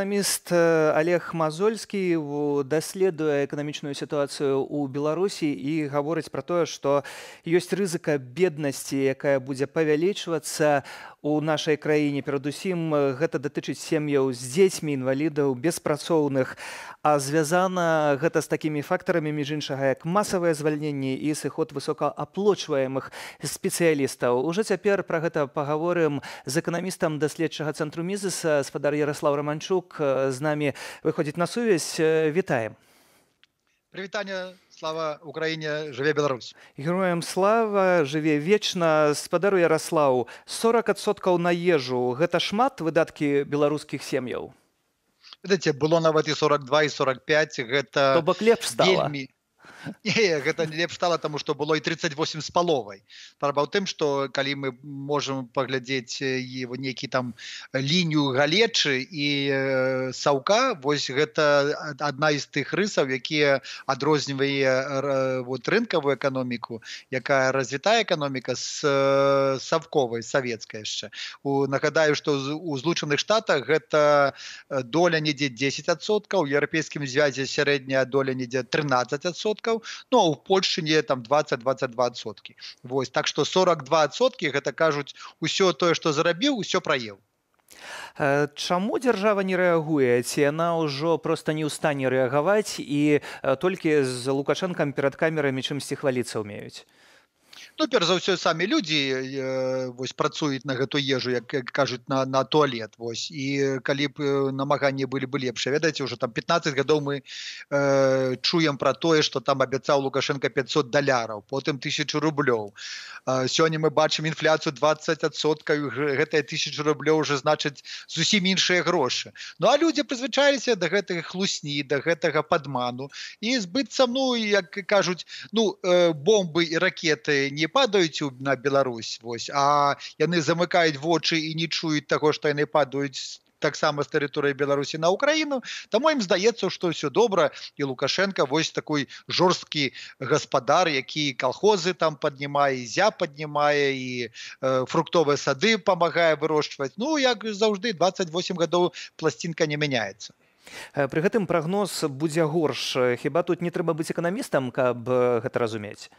Эканаміст э, Олег Мазольскі даследуе эканамічную сітуацыю ў Беларусі і гаворыць пра тое, што ёсць рызыка беднасці, якая будзе павялічвацца у нашай краіне перадусім э, гэта датычыць сем'яў з дзецьмі інвалідаў беспрацоўных а звязана гэта з такімі фактарамі між іншага як масавыя звальненні і сыход высокааплочваемых спецыялістаў уже цяпер про гэта паговорым з эканамістам даследчага цэнтру мізыса спадар Ярослав романчук э, з намі выходзіць на сувязь э, вітаем прывітанне на слава украіне жыве беларусь героем слава жыве вечна спадару ярослаў 40соткаў на ежу гэта шмат выдаткі беларускіх сем'яў было нават і 42 і 45 гэта бок лепш стала вельмі... гэта не лепш стала таму што было і 38 з паловай Праба ў тым што калі мы можемм паглядзець і нейкі там лінію галечы і саўка вось гэта адна з тых рысаў якія адрознівае вот рынкавую эканоміку якая развітая эканоміка з савковай савецкая яшчэ у нагадаю што у злучаных штатах гэта доля недзе 10соткаў еўрапейскім звязе сярэдняя доля недзе 13соткаў адсоткаў но ну, у польльшы не там 20-22сотки восьось так что 42 адсотки гэта кажуць усё тое что зарабіў усё праеў э, Чаму дзяржава не рэагуе ці яна ўжо проста не ў стане рэагаваць і э, толькі з лукашэнкам перад камерамі чымсьці хваліцца ўмеюць Ну перш за ўсё самі людзі э, вось працуюць на гэту ежу як, як кажуць на на туалет вось і калі б намаганні былі бы лепшыя ведаце уже там 15 гадоў мы э, чуем про тое что там абяцаў лукашенко 500 даляраў потым тысячу рублёў э, сёння мы бачым інфляцыю 20соткаю гэтая тысяч рублёў уже значыць зусім іншыя грошы Ну а людзі прызвычаліся до да гэтых хлусні до да гэтага падману і збыцца ну як кажуць ну э, бомбы і ракеты і не падаюць у, на Беларусь вось а яны замыкаюць вочы і не чуюць таго што яны падаюць таксама з тэрыторыі беларусі на украіну таму ім здаецца што ўсё добра і лукашенко вось такой жорсткі гаспадар які калхозы там паднімае зя паднімае і э, фруктовыя сады памагае вырошчваць ну як заўжды 28 гадоў пласцінка не мяняецца при гэтым прагноз будзе горш хіба тут не трэба быць эканамістам каб гэта разумець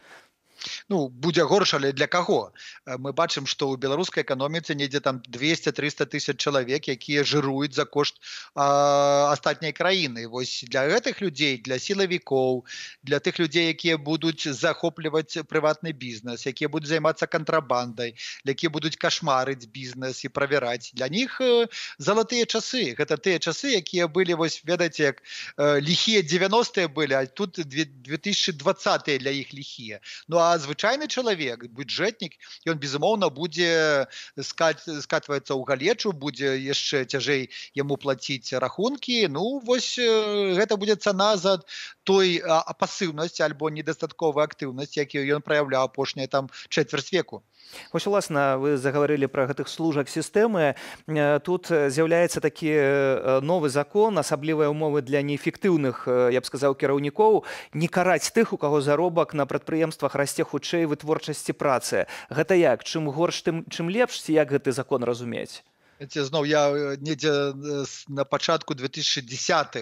ну будзе горш але для каго э, мы бачым что ў беларускай эканоміцы недзе там 200 300 тысяч чалавек якія жыруюць за кошт астатняй краіны вось для гэтых людзей для сілавікоў для тых людзей якія будуць захопліваць прыватны бізнес якія будуць займацца кантрабандай які будуць кашмарыць бізнес і правяраць для них э, залатыя часы гэта тыя часы якія былі вось ведаць як лихія 90-е были а тут 2020 для іх лихія ну а звычай звычайны чалавек бюджэтнік ён безумоўна будзе скаць скатваецца ў галечу будзе яшчэ цяжэй яму плаціць рахункі ну вось э, гэта будзе цана за той а пасыўнасць альбо недастатковай актыўнасць які ён праяўляў апошняе там чвер веку Вось уласна вы загаварылі пра гэтых служак сістэмы э, тут э, з'яўляецца такі э, новы закон асаблівыя умовы для неэфектыўных я б сказаў кіраўнікоў не караць тых у каго заробак на прадпрыемствах расце хутчэй вытворчасці працы гэта як чым горш тым чым лепш ці як гэты закон разумець Це знов я э, недзе э, на пачатку 2010х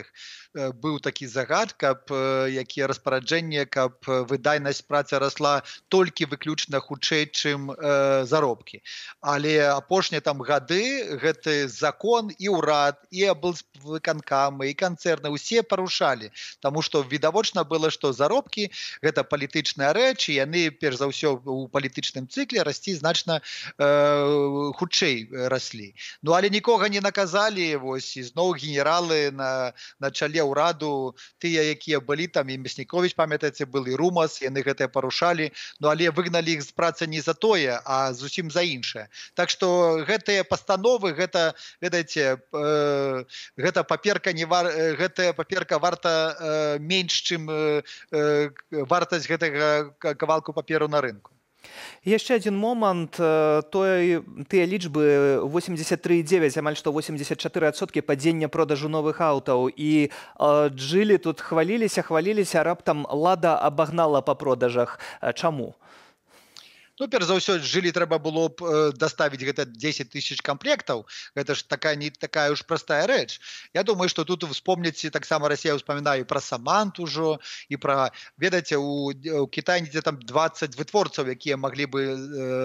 э, быў такі загад, каб якія распараджэнне, каб выдайнасць праца расла толькі выключна хутчэй, чым э, заробкі. Але апошнія там гады гэты закон і ўрад і был выканкамы і канцэрны ўсе парушалі, Таму што відавочна было, што заробкі гэта палітычныя рэчы, яны перш за ўсё у палітычным цыкле расці значна э, хутчэй раслі. Ну але нікога не наказалі вось ізноў генералы на, на чале ўраду тыя якія былі там і мяснікові памятаце былі румас яны гэтыя парушалі Ну але выгналі іх з працы не за тое а зусім за іншае Так што гэтыя пастановы гэта ведаеце э, гэта паперка не вар э, гэтая паперка варта э, менш чым э, э, вартасць гэтага кавалку паперу на рынку яшчэ один момант э, той тыя лічбы 839 амаль што 84сотки падзення продажу новых аўтаў і э, джлі тут хваліліся хваліліся раптам лада абагнала по продажах э, чаму у Ну, перш за ўсё жылі трэба было б даставіць гэта 10 тысяч камплектаў. Гэта ж такая не такая ж простая рэч. Я думаю, што тут вспомняце таксама Росія ўспамінаю пра самант ужо і пра ведаце у, у Кітайнідзе там 20 вытворцаў, якія маглі бы э,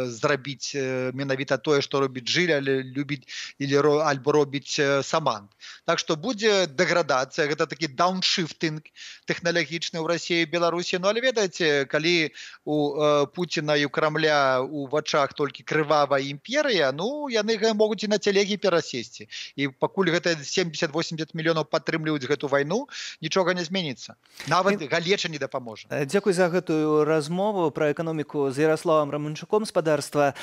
зрабіць э, менавіта тое, што робіць жыль, але любіць или ро, альбо робіць э, самант. Так што будзе деградацыя, гэта такі дауншифтынг тэхналагічны ў Росіі Беларусі. Ну але ведаеце, калі у э, Пуціна і ў крамле корабля у вачах толькі крывавая імперыя ну яны могуць і на телегі перасесці і пакуль гэта 70-80 мільёнаў падтрымліваюць гэту вайну нічога не зменіцца нават галеча не дапаможа Дякуй за гэтую размову про эканоміку з Ярославам раманчуком спадарства